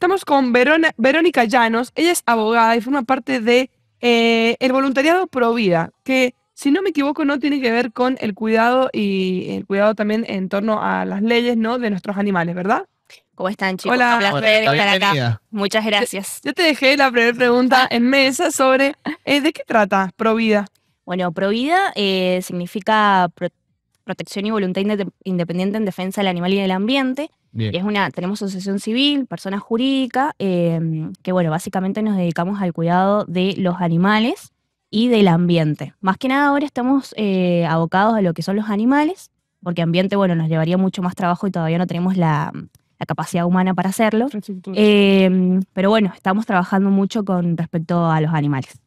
Estamos con Verónica Llanos, ella es abogada y forma parte de eh, el voluntariado Provida, que si no me equivoco no tiene que ver con el cuidado y el cuidado también en torno a las leyes, ¿no? De nuestros animales, ¿verdad? ¿Cómo están, chicos? Hola. Un placer estar acá. Muchas gracias. Yo te dejé la primera pregunta en mesa sobre eh, ¿de qué trata Provida? Bueno, Provida eh, significa protección y voluntad independiente en defensa del animal y del ambiente es una, tenemos asociación civil, persona jurídica, em, que bueno, básicamente nos dedicamos al cuidado de los animales y del ambiente. Más que nada ahora estamos eh, abocados a lo que son los animales, porque ambiente, bueno, nos llevaría mucho más trabajo y todavía no tenemos la, capacidad humana para hacerlo. Em, pero bueno, estamos trabajando mucho con respecto a los animales.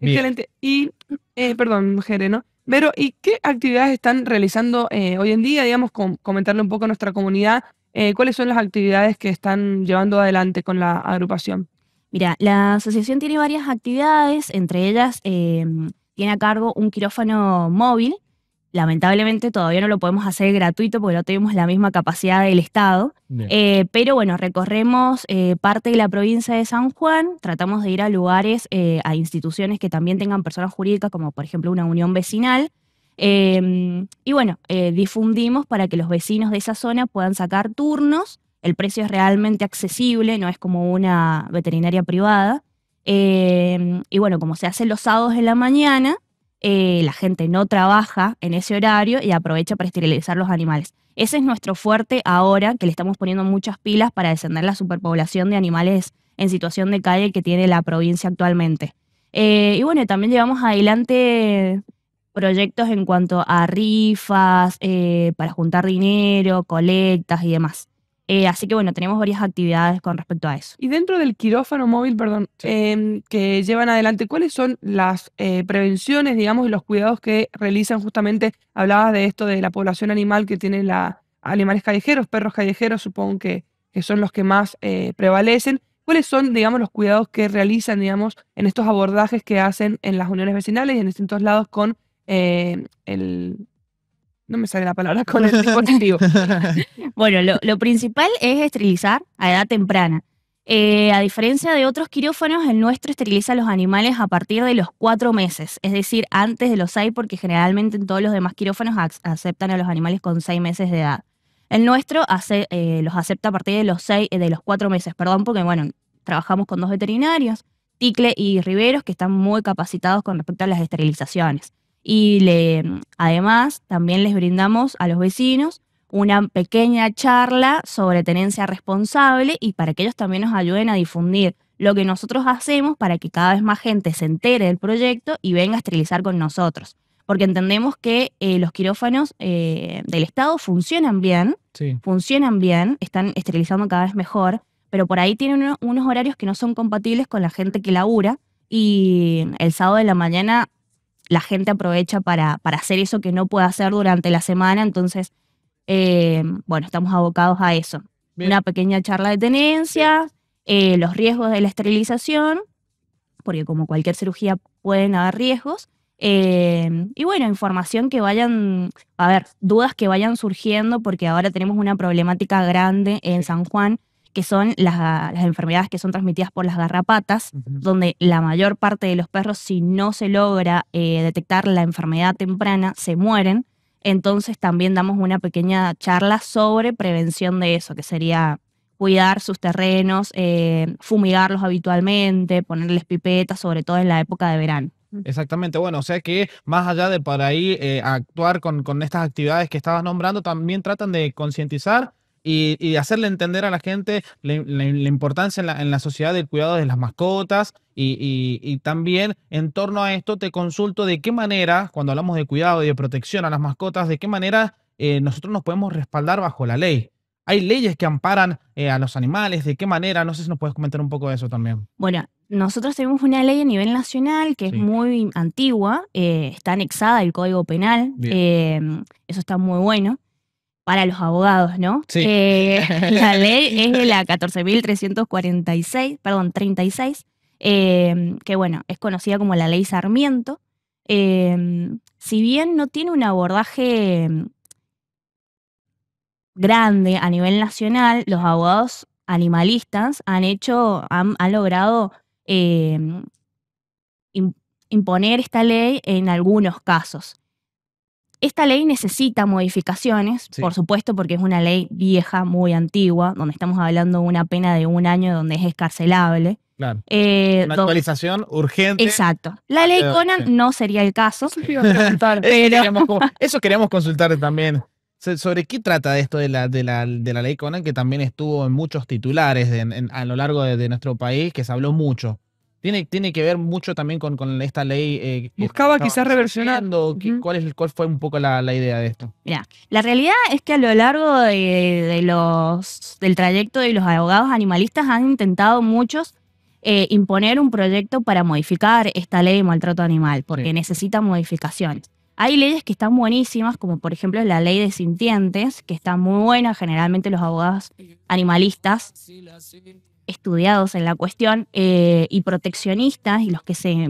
Excelente. Y, eh, perdón, Jere, ¿no? Pero, ¿y qué actividades están realizando eh, hoy en día? Digamos, comentarle un poco a nuestra comunidad eh, ¿Cuáles son las actividades que están llevando adelante con la agrupación? Mira, la asociación tiene varias actividades, entre ellas em, tiene a cargo un quirófano móvil. Lamentablemente todavía no lo podemos hacer gratuito porque no tenemos la misma capacidad del Estado. Eh, pero bueno, recorremos eh, parte de la provincia de San Juan, tratamos de ir a lugares, a instituciones que también tengan personas jurídicas, como por ejemplo una unión vecinal, Em, y bueno, eh, difundimos para que los vecinos de esa zona puedan sacar turnos. El precio es realmente accesible, no es como una veterinaria privada. Em, y bueno, como se hace los sábados en la mañana, eh, la gente no trabaja en ese horario y aprovecha para esterilizar los animales. Ese es nuestro fuerte ahora, que le estamos poniendo muchas pilas para descender la superpoblación de animales en situación de calle que tiene la provincia actualmente. Eh, y bueno, también llevamos adelante proyectos en cuanto a rifas, eh, para juntar dinero, colectas y demás. Eh, así que bueno, tenemos varias actividades con respecto a eso. Y dentro del quirófano móvil, perdón, em, que llevan adelante, ¿cuáles son las eh, prevenciones, digamos, y los cuidados que realizan justamente? Hablabas de esto de la población animal que tiene la, animales callejeros, perros callejeros, supongo que, que son los que más prevalecen. ¿Cuáles son, digamos, los cuidados que realizan, digamos, en estos abordajes que hacen en las uniones vecinales y en distintos lados con eh, no me sale la palabra con el bueno, lo, principal es esterilizar a edad temprana. Eh, a diferencia de otros quirófanos, el nuestro esteriliza a los animales a partir de los cuatro meses, es decir, antes de los seis, porque generalmente todos los demás quirófanos aceptan a los animales con seis meses de edad. El nuestro hace, eh, los acepta a partir de los seis, de los cuatro meses, perdón, porque bueno, trabajamos con dos veterinarios, Ticle y Riveros, que están muy capacitados con respecto a las esterilizaciones. Y le, mm, además también les brindamos a los vecinos una pequeña charla sobre tenencia responsable y para que ellos también nos ayuden a difundir lo que nosotros hacemos para que cada vez más gente se entere del proyecto y venga a esterilizar con nosotros. Porque entendemos que eh, los quirófanos eh, del Estado funcionan bien, funcionan bien, están esterilizando cada vez mejor, pero por ahí tienen unos horarios que no son compatibles con la gente que labura y el sábado de la mañana la gente aprovecha para, para hacer eso que no puede hacer durante la semana, entonces, eh, bueno, estamos abocados a eso. Una pequeña charla de tenencia, eh, los riesgos de la esterilización, porque como cualquier cirugía pueden haber riesgos, eh, y bueno, información que vayan, a ver, dudas que vayan surgiendo, porque ahora tenemos una problemática grande en San Juan que son las, enfermedades que son transmitidas por las garrapatas, donde la mayor parte de los perros, si no se logra eh, detectar la enfermedad temprana, se mueren. Entonces también damos una pequeña charla sobre prevención de eso, que sería cuidar sus terrenos, eh, fumigarlos habitualmente, ponerles pipetas, sobre todo en la época de verano. Exactamente, bueno, o sea que más allá de para ahí eh, actuar con, con estas actividades que estabas nombrando, también tratan de concientizar y, y hacerle entender a la gente la, importancia en la, sociedad del cuidado de las mascotas. Y, también en torno a esto te consulto de qué manera, cuando hablamos de cuidado y de protección a las mascotas, de qué manera eh, nosotros nos podemos respaldar bajo la ley. Hay leyes que amparan eh, a los animales, de qué manera, no sé si nos puedes comentar un poco de eso también. Bueno, nosotros tenemos una ley a nivel nacional que es muy antigua, eh, está anexada al Código Penal, eso está muy bueno para los abogados, ¿no? Sí. Eh, la ley es de la 14.346, perdón, 36, em, que bueno, es conocida como la ley Sarmiento. Em, si bien no tiene un abordaje em, grande a nivel nacional, los abogados animalistas han hecho, han, han logrado imponer esta ley en algunos casos. Esta ley necesita modificaciones, por supuesto, porque es una ley vieja, muy antigua, donde estamos hablando de una pena de un año donde es escarcelable. Claro. Eh, una actualización urgente. Exacto. La ley Conan no sería el caso. Eso, queríamos, consultar también. ¿Sobre qué trata esto de la, de la, de la ley Conan, que también estuvo en muchos titulares a lo largo de, nuestro país, que se habló mucho? Tiene, tiene que ver mucho también con, esta ley. Eh, Buscaba quizás reversionando ¿Cuál, es, ¿Cuál fue un poco la, idea de esto? Mira, la realidad es que a lo largo de, los, del trayecto de los abogados animalistas han intentado muchos eh, imponer un proyecto para modificar esta ley de maltrato animal, porque necesita modificaciones. Hay leyes que están buenísimas, como por ejemplo la ley de sintientes, que está muy buena, generalmente los abogados animalistas estudiados en la cuestión eh, y proteccionistas y los que se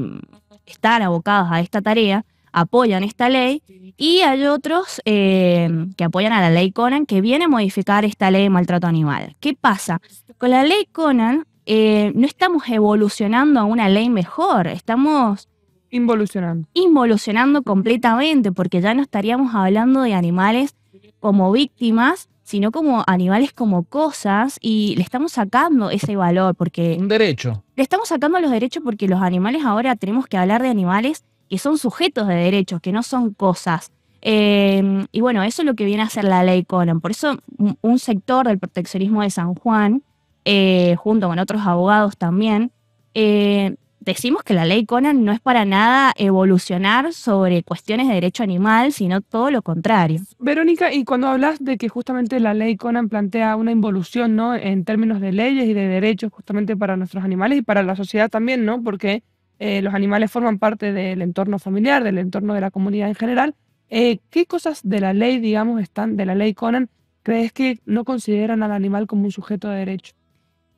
están abocados a esta tarea apoyan esta ley y hay otros eh, que apoyan a la ley Conan que viene a modificar esta ley de maltrato animal. ¿Qué pasa? Con la ley Conan eh, no estamos evolucionando a una ley mejor, estamos... Involucionando. Involucionando completamente porque ya no estaríamos hablando de animales como víctimas, sino como animales como cosas y le estamos sacando ese valor porque... Un derecho. Le estamos sacando los derechos porque los animales ahora tenemos que hablar de animales que son sujetos de derechos, que no son cosas. Em, y bueno, eso es lo que viene a hacer la ley Conan. Por eso un sector del proteccionismo de San Juan, eh, junto con otros abogados también, eh, decimos que la ley Conan no es para nada evolucionar sobre cuestiones de derecho animal, sino todo lo contrario. Verónica, y cuando hablas de que justamente la ley Conan plantea una involución, ¿no? En términos de leyes y de derechos justamente para nuestros animales y para la sociedad también, ¿no? Porque eh, los animales forman parte del entorno familiar, del entorno de la comunidad en general. Eh, ¿Qué cosas de la ley, digamos, están, de la ley Conan, crees que no consideran al animal como un sujeto de derecho?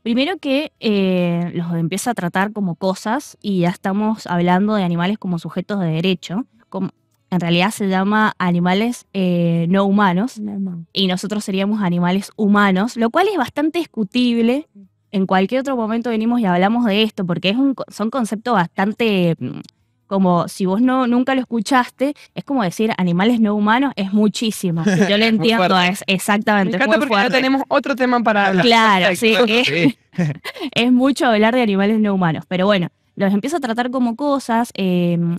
Primero que eh, los empieza a tratar como cosas y ya estamos hablando de animales como sujetos de derecho. en realidad se llama animales eh, no humanos y nosotros seríamos animales humanos, lo cual es bastante discutible. Mm. En cualquier otro momento venimos y hablamos de esto porque es un, son conceptos bastante mm, como si vos no nunca lo escuchaste, es como decir animales no humanos, es muchísimo. Yo lo entiendo, es exactamente. Me porque ya tenemos otro tema para hablar. Claro, sí, es, mucho hablar de animales no humanos, pero bueno, los empiezo a tratar como cosas. Em,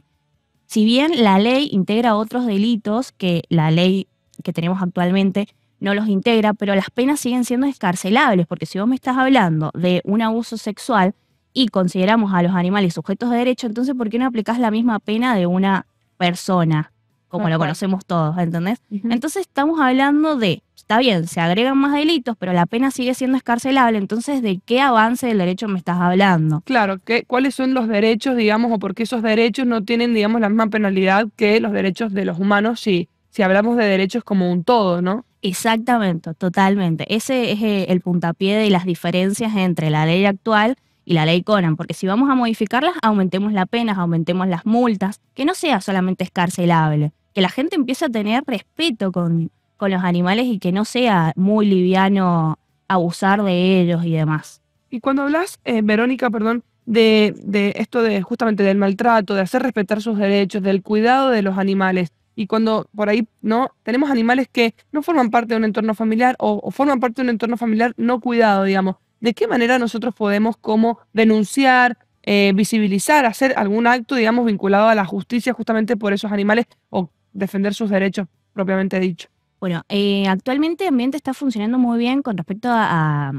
si bien la ley integra otros delitos que la ley que tenemos actualmente no los integra, pero las penas siguen siendo escarcelables, porque si vos me estás hablando de un abuso sexual, y consideramos a los animales sujetos de derecho, entonces ¿por qué no aplicás la misma pena de una persona? Como lo conocemos todos, ¿entendés? Entonces estamos hablando de, está bien, se agregan más delitos, pero la pena sigue siendo escarcelable, entonces ¿de qué avance del derecho me estás hablando? Claro, ¿qué, ¿cuáles son los derechos, digamos, o por qué esos derechos no tienen, digamos, la misma penalidad que los derechos de los humanos si, si hablamos de derechos como un todo, ¿no? Exactamente, totalmente. Ese es eh, el puntapié de las diferencias entre la ley actual y la ley Conan, porque si vamos a modificarlas, aumentemos la penas, aumentemos las multas, que no sea solamente escarcelable, que la gente empiece a tener respeto con, con los animales y que no sea muy liviano abusar de ellos y demás. Y cuando hablas, eh, Verónica, perdón, de, de, esto de justamente del maltrato, de hacer respetar sus derechos, del cuidado de los animales, y cuando por ahí no tenemos animales que no forman parte de un entorno familiar o forman parte de un entorno familiar no cuidado, digamos, de qué manera nosotros podemos como denunciar, eh, visibilizar, hacer algún acto, digamos, vinculado a la justicia justamente por esos animales o defender sus derechos, propiamente dicho. Bueno, eh, actualmente actualmente Ambiente está funcionando muy bien con respecto a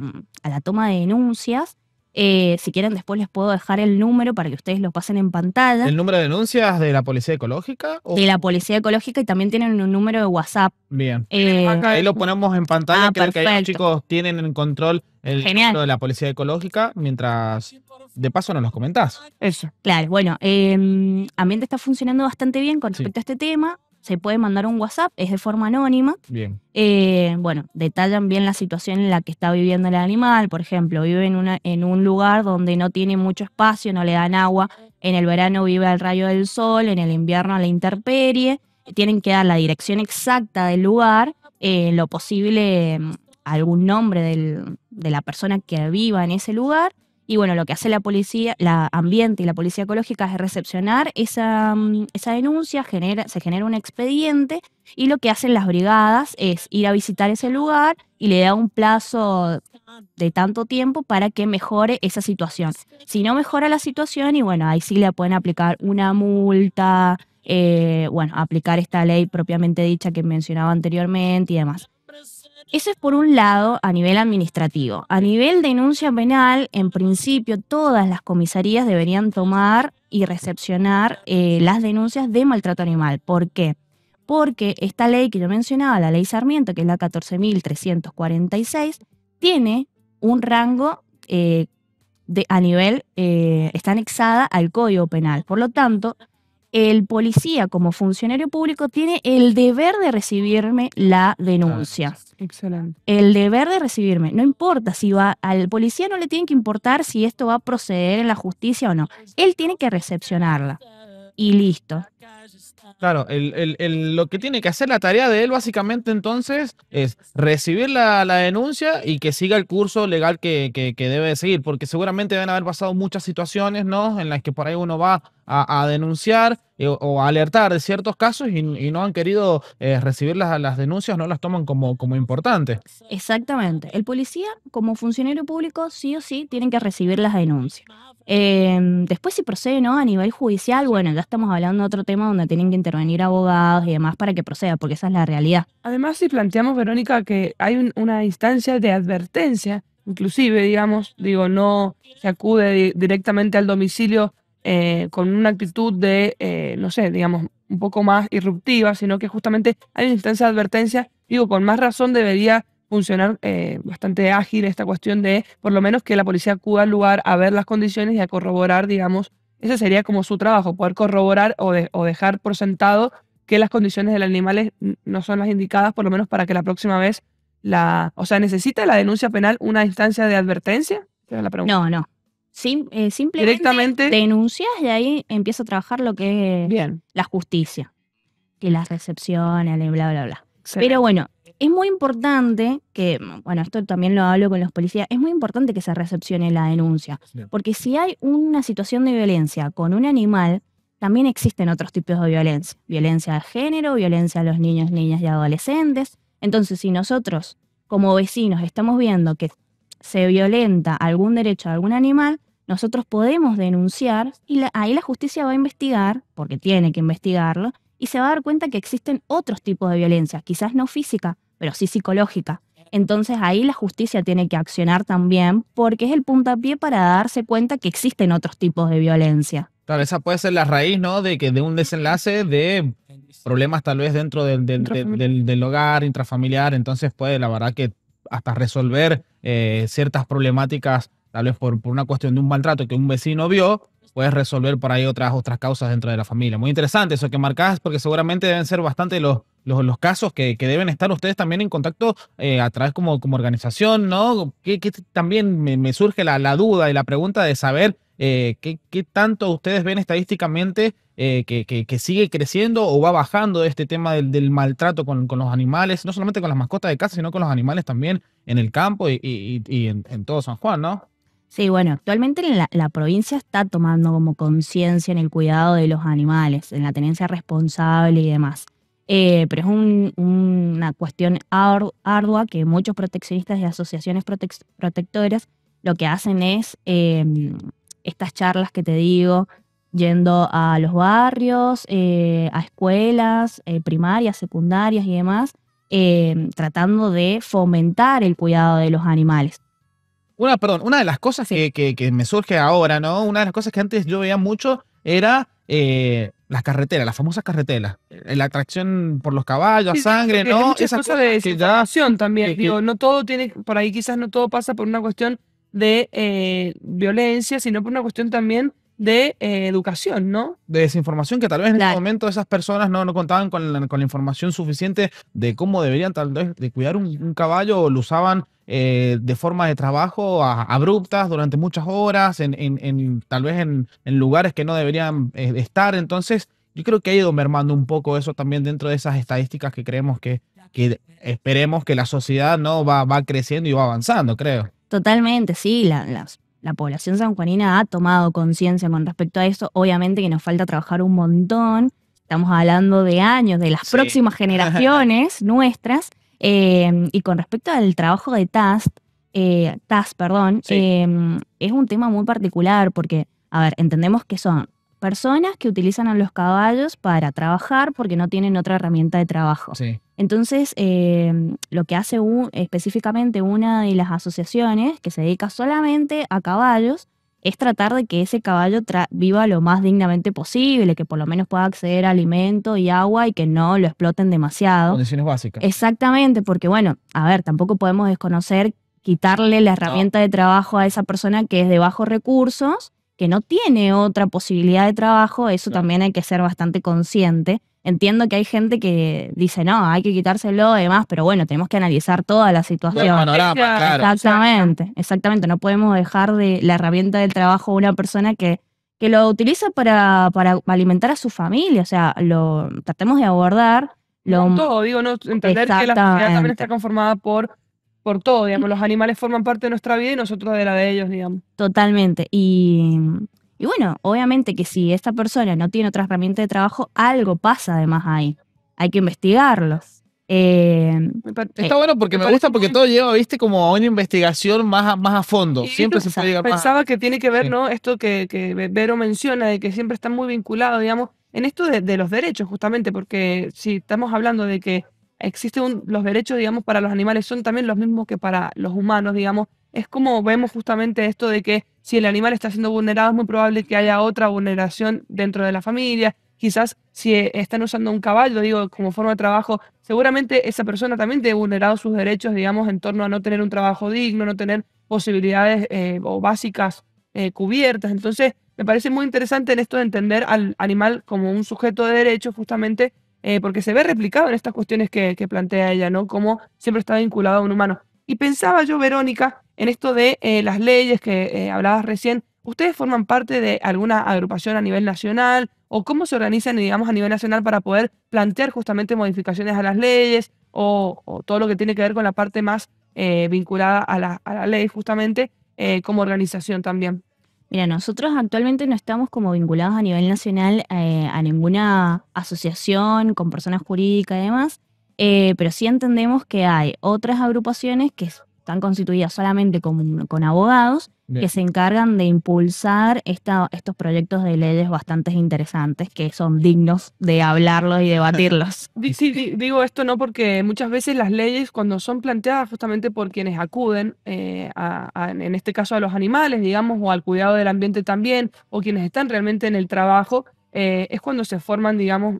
la toma de denuncias. Eh, si quieren, después les puedo dejar el número para que ustedes lo pasen en pantalla. ¿El número de denuncias de la Policía Ecológica? De la Policía Ecológica y también tienen un número de WhatsApp. Bien. Eh, ahí lo ponemos en pantalla. Ah, que ahí los chicos tienen en control el número de la Policía Ecológica mientras de paso nos los comentás. Eso. Claro, bueno, eh, Ambiente está funcionando bastante bien con respecto a este tema se puede mandar un WhatsApp, es de forma anónima. Bien. Eh, bueno, detallan bien la situación en la que está viviendo el animal. Por ejemplo, vive en, una, en un lugar donde no tiene mucho espacio, no le dan agua. En el verano vive al rayo del sol, en el invierno a la intemperie. Tienen que dar la dirección exacta del lugar, eh, lo posible mm, algún nombre de la persona que viva en ese lugar y bueno, lo que hace la policía, la ambiente y la policía ecológica es recepcionar esa, mm, esa denuncia, genera, se genera un expediente y lo que hacen las brigadas es ir a visitar ese lugar y le da un plazo de tanto tiempo para que mejore esa situación. Si no mejora la situación, y bueno, ahí sí le pueden aplicar una multa, eh, bueno, aplicar esta ley propiamente dicha que mencionaba anteriormente y demás. Eso es por un lado a nivel administrativo. A nivel denuncia penal, en principio todas las comisarías deberían tomar y recepcionar eh, las denuncias de maltrato animal. ¿Por qué? Porque esta ley que yo mencionaba, la ley Sarmiento, que es la 14.346, tiene un rango eh, de, a nivel, eh, está anexada al Código Penal. Por lo tanto, el policía como funcionario público tiene el deber de recibirme la denuncia. Excelente. El deber de recibirme. No importa si va al policía, no le tiene que importar si esto va a proceder en la justicia o no. Él tiene que recepcionarla. Y listo. Claro, lo que tiene que hacer la tarea de él básicamente entonces es recibir la, denuncia y que siga el curso legal que, debe seguir, porque seguramente van a haber pasado muchas situaciones, ¿no? En las que por ahí uno va a, denunciar eh, o alertar de ciertos casos y, no han querido eh, recibir las, denuncias, no las toman como, como importantes. Exactamente. El policía, como funcionario público, sí o sí tienen que recibir las denuncias. Em, después, si procede no a nivel judicial, bueno, ya estamos hablando de otro tema donde tienen que intervenir abogados y demás para que proceda, porque esa es la realidad. Además, si planteamos, Verónica, que hay una instancia de advertencia inclusive, digamos, digo, no se acude directamente al domicilio eh, con una actitud de, eh, no sé, digamos, un poco más irruptiva, sino que justamente hay una instancia de advertencia, digo, con más razón debería funcionar eh, bastante ágil esta cuestión de, por lo menos, que la policía acuda al lugar a ver las condiciones y a corroborar, digamos, ese sería como su trabajo, poder corroborar o, o dejar por sentado que las condiciones del animal no son las indicadas, por lo menos para que la próxima vez la... O sea, ¿necesita la denuncia penal una instancia de advertencia? No, no, eh, simplemente denuncias y ahí empieza a trabajar lo que es la justicia, que las recepciones, bla, bla, bla. Pero bueno, es muy importante que, bueno, esto también lo hablo con los policías, es muy importante que se recepcione la denuncia, porque si hay una situación de violencia con un animal, también existen otros tipos de violencia, violencia de género, violencia a los niños, niñas y adolescentes. Entonces, si nosotros como vecinos estamos viendo que se violenta algún derecho de algún animal, nosotros podemos denunciar y ahí la justicia va a investigar, porque tiene que investigarlo, y se va a dar cuenta que existen otros tipos de violencia, quizás no física, pero sí psicológica. Entonces ahí la justicia tiene que accionar también porque es el puntapié para darse cuenta que existen otros tipos de violencia. Claro, esa puede ser la raíz, ¿no? De que de un desenlace de problemas tal vez dentro del, del hogar intrafamiliar, entonces puede la verdad que hasta resolver eh, ciertas problemáticas, tal vez por, una cuestión de un maltrato que un vecino vio, puedes resolver por ahí otras, otras causas dentro de la familia. Muy interesante eso que marcás, porque seguramente deben ser bastante los, los, casos que, deben estar ustedes también en contacto eh, a través como, como organización, ¿no? Que, también me, surge la, la, duda y la pregunta de saber eh, ¿qué, tanto ustedes ven estadísticamente eh, que, sigue creciendo o va bajando este tema del, maltrato con, los animales, no solamente con las mascotas de casa, sino con los animales también en el campo y, en, todo San Juan, ¿no? Sí, bueno, actualmente la, provincia está tomando como conciencia en el cuidado de los animales, en la tenencia responsable y demás. Eh, pero es una cuestión ardua que muchos proteccionistas y asociaciones protectoras lo que hacen es em, estas charlas que te digo, yendo a los barrios, eh, a escuelas eh, primarias, secundarias y demás, em, tratando de fomentar el cuidado de los animales. Una, perdón, una de las cosas que, me surge ahora, ¿no? Una de las cosas que antes yo veía mucho era eh, las carreteras, las famosas carreteras, la atracción por los caballos, a sangre, ¿no? esa cosa de que también. Digo, no todo tiene, por ahí quizás no todo pasa por una cuestión de eh, violencia, sino por una cuestión también de eh, educación, ¿no? De desinformación, que tal vez en ese momento esas personas no, no contaban con la, información suficiente de cómo deberían tal vez de cuidar un, caballo o lo usaban eh, de forma de trabajo abruptas durante muchas horas, en, tal vez en, lugares que no deberían estar. Entonces, yo creo que ha ido mermando un poco eso también dentro de esas estadísticas que creemos que, que esperemos que la sociedad no va, va creciendo y va avanzando, creo. Totalmente, sí, la, población sanjuanina ha tomado conciencia con respecto a esto. Obviamente que nos falta trabajar un montón. Estamos hablando de años, de las próximas generaciones nuestras. Eh, y con respecto al trabajo de tas eh, TAS, perdón, em, es un tema muy particular porque, a ver, entendemos que son personas que utilizan a los caballos para trabajar porque no tienen otra herramienta de trabajo. Sí. Entonces, eh, lo que hace específicamente una de las asociaciones que se dedica solamente a caballos es tratar de que ese caballo viva lo más dignamente posible, que por lo menos pueda acceder a alimento y agua y que no lo exploten demasiado. Condiciones básicas. Exactamente, porque bueno, a ver, tampoco podemos desconocer quitarle la herramienta de trabajo a esa persona que es de bajos recursos, que no tiene otra posibilidad de trabajo, eso también hay que ser bastante consciente. Entiendo que hay gente que dice, no, hay que quitárselo y demás, pero bueno, tenemos que analizar toda la situación. Exactamente, exactamente. No podemos dejar de la herramienta del trabajo una persona que, que lo utiliza para, alimentar a su familia. O sea, lo tratemos de abordar. todo, digo, no entender que la sociedad también está conformada por por todo, digamos, los mm. animales forman parte de nuestra vida y nosotros de la de ellos, digamos. Totalmente. Y y bueno, obviamente que si esta persona no tiene otra herramienta de trabajo, algo pasa además ahí. Hay que investigarlos. Em, eh, Está bueno porque me, gusta porque todo lleva, viste, como a una investigación más a, más a fondo. Siempre se puede llegar Pensaba que tiene que ver, ¿no? Esto que, Vero menciona, de que siempre está muy vinculado, digamos, en esto de, de los derechos, justamente, porque si estamos hablando de que existen los derechos, digamos, para los animales son también los mismos que para los humanos, digamos, es como vemos justamente esto de que si el animal está siendo vulnerado es muy probable que haya otra vulneración dentro de la familia. Quizás si están usando un caballo, digo, como forma de trabajo, seguramente esa persona también tiene vulnerado sus derechos, digamos, en torno a no tener un trabajo digno, no tener posibilidades eh, o básicas eh, cubiertas. Entonces, me parece muy interesante en esto de entender al animal como un sujeto de derechos, justamente eh, porque se ve replicado en estas cuestiones que, que plantea ella, ¿no? Como siempre está vinculado a un humano. Y pensaba yo, Verónica, en esto de eh, las leyes que eh, hablabas recién. ¿Ustedes forman parte de alguna agrupación a nivel nacional? ¿O cómo se organizan, digamos, a nivel nacional para poder plantear justamente modificaciones a las leyes o, todo lo que tiene que ver con la parte más eh, vinculada a la, ley, justamente, como organización también? Mira, nosotros actualmente no estamos como vinculados a nivel nacional a ninguna asociación con personas jurídicas y demás, eh, pero sí entendemos que hay otras agrupaciones que están constituidas solamente con, abogados que se encargan de impulsar estos proyectos de leyes bastante interesantes que son dignos de hablarlos y debatirlos. Sí, digo esto no porque muchas veces las leyes cuando son planteadas justamente por quienes acuden, eh, en este caso a los animales, digamos, o al cuidado del ambiente también, o quienes están realmente en el trabajo, eh, es cuando se forman, digamos,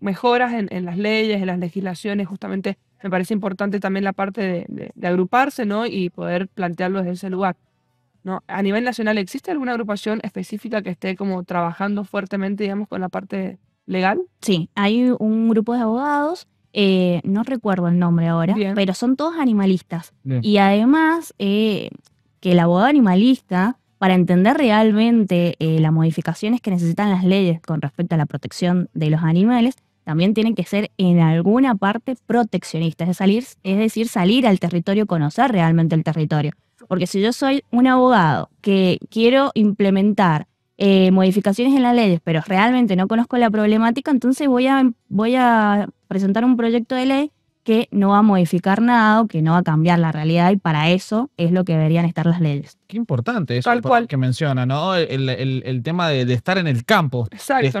mejoras en, las leyes, en las legislaciones, justamente me parece importante también la parte de, agruparse, ¿no? Y poder plantearlo desde ese lugar. ¿no? A nivel nacional, ¿existe alguna agrupación específica que esté como trabajando fuertemente, digamos, con la parte legal? Sí, hay un grupo de abogados eh, no recuerdo el nombre ahora, pero son todos animalistas. Y además, eh, que el abogado animalista para entender realmente eh, las modificaciones que necesitan las leyes con respecto a la protección de los animales, también tienen que ser en alguna parte proteccionistas, es, salir, es decir, salir al territorio, conocer realmente el territorio. Porque si yo soy un abogado que quiero implementar eh, modificaciones en las leyes, pero realmente no conozco la problemática, entonces voy a, voy a presentar un proyecto de ley que no va a modificar nada que no va a cambiar la realidad y para eso es lo que deberían estar las leyes. Qué importante eso que menciona, ¿no? El, tema de, estar en el campo.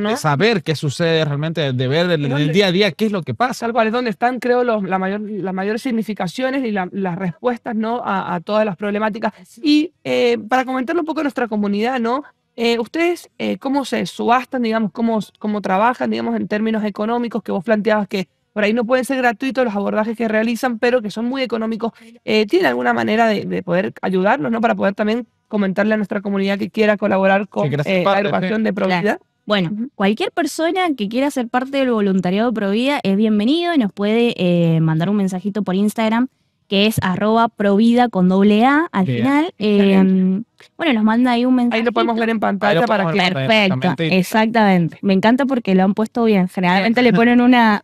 ¿no? de saber qué sucede realmente, de ver el, día a día qué es lo que pasa. Tal cual, es donde están, creo, mayor, las mayores significaciones y las respuestas, ¿no? A, todas las problemáticas. Y eh, para comentarlo un poco a nuestra comunidad, ¿no? Eh, ¿Ustedes eh, cómo se subastan, digamos, cómo, cómo trabajan, digamos, en términos económicos que vos planteabas que por ahí no pueden ser gratuitos los abordajes que realizan, pero que son muy económicos. Eh, ¿Tienen alguna manera de, poder ayudarnos, ¿no? Para poder también comentarle a nuestra comunidad que quiera colaborar con la eh, agrupación de Provida. Bueno, cualquier persona que quiera ser parte del voluntariado Provida es bienvenido y nos puede eh, mandar un mensajito por Instagram que es arroba provida con doble A al final. Em, bueno, nos manda ahí un mensaje. Ahí lo podemos ver en pantalla para que. Perfecto, exactamente. Me encanta porque lo han puesto bien. Generalmente le ponen una.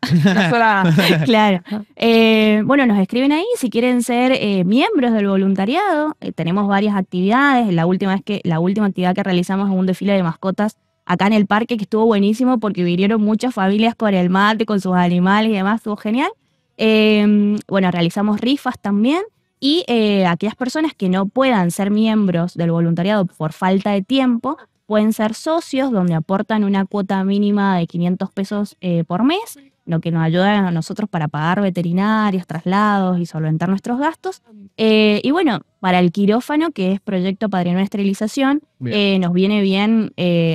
sola. claro. Eh, bueno, nos escriben ahí si quieren ser eh, miembros del voluntariado. Eh, tenemos varias actividades. La última es que la última actividad que realizamos es un desfile de mascotas acá en el parque que estuvo buenísimo porque vinieron muchas familias con el mate, con sus animales y demás. Estuvo genial. Em, bueno, realizamos rifas también y eh, aquellas personas que no puedan ser miembros del voluntariado por falta de tiempo pueden ser socios donde aportan una cuota mínima de 500 pesos eh, por mes, lo que nos ayuda a nosotros para pagar veterinarios, traslados y solventar nuestros gastos. Eh, y bueno, para el quirófano, que es proyecto Padrino de Esterilización, nos viene bien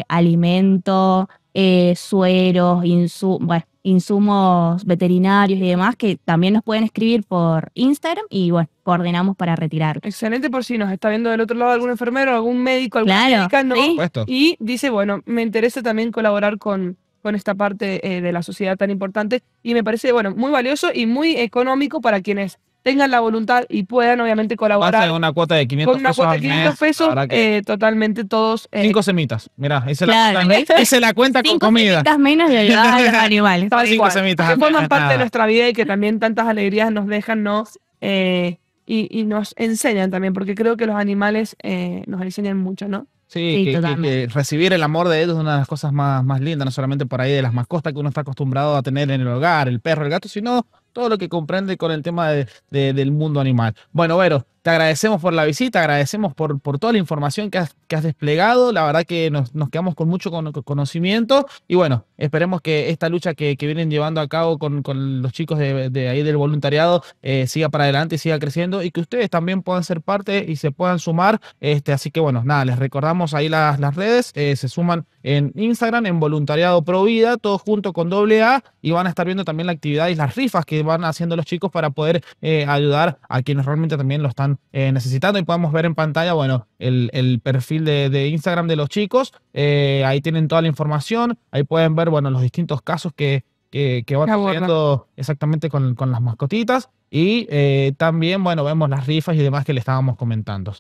alimento, sueros, insumos, insumos veterinarios y demás, que también nos pueden escribir por Instagram y bueno, coordenamos para retirar. Excelente por si nos está viendo del otro lado algún enfermero, algún médico, algún claro, Y dice, bueno, me interesa también colaborar con, con esta parte eh, de la sociedad tan importante y me parece, bueno, muy valioso y muy económico para quienes tengan la voluntad y puedan obviamente colaborar. Pasa una cuota de 500 con una pesos cuota de 500 pesos, eh, totalmente todos. 5 eh, Cinco semitas, mirá, hice, se la, cuenta, la cuenta con comida. Cinco semitas menos y ayudar a los animales. semitas. Que forman parte de nuestra vida y que también tantas alegrías nos dejan, ¿no? Eh, y, nos enseñan también, porque creo que los animales nos enseñan mucho, ¿no? Sí, recibir el amor de ellos es una de las cosas más, más lindas, no solamente por ahí de las mascotas que uno está acostumbrado a tener en el hogar, el perro, el gato, sino todo lo que comprende con el tema de, del mundo animal. Bueno, Vero, te agradecemos por la visita, agradecemos por, por toda la información que has, que has desplegado. La verdad que nos, quedamos con mucho conocimiento. Y bueno, esperemos que esta lucha que, vienen llevando a cabo con, los chicos de, ahí del voluntariado eh, siga para adelante y siga creciendo y que ustedes también puedan ser parte y se puedan sumar. Este, así que bueno, nada, les recordamos ahí las, redes. Eh, se suman en Instagram, en Voluntariado Pro Vida, todo junto con doble A. Y van a estar viendo también la actividad y las rifas que van haciendo los chicos para poder eh, ayudar a quienes realmente también lo están eh, necesitando y podemos ver en pantalla, bueno, el, perfil de, Instagram de los chicos. Eh, ahí tienen toda la información, ahí pueden ver, bueno, los distintos casos que, que, van sucediendo exactamente con, las mascotitas y eh, también, bueno, vemos las rifas y demás que le estábamos comentando.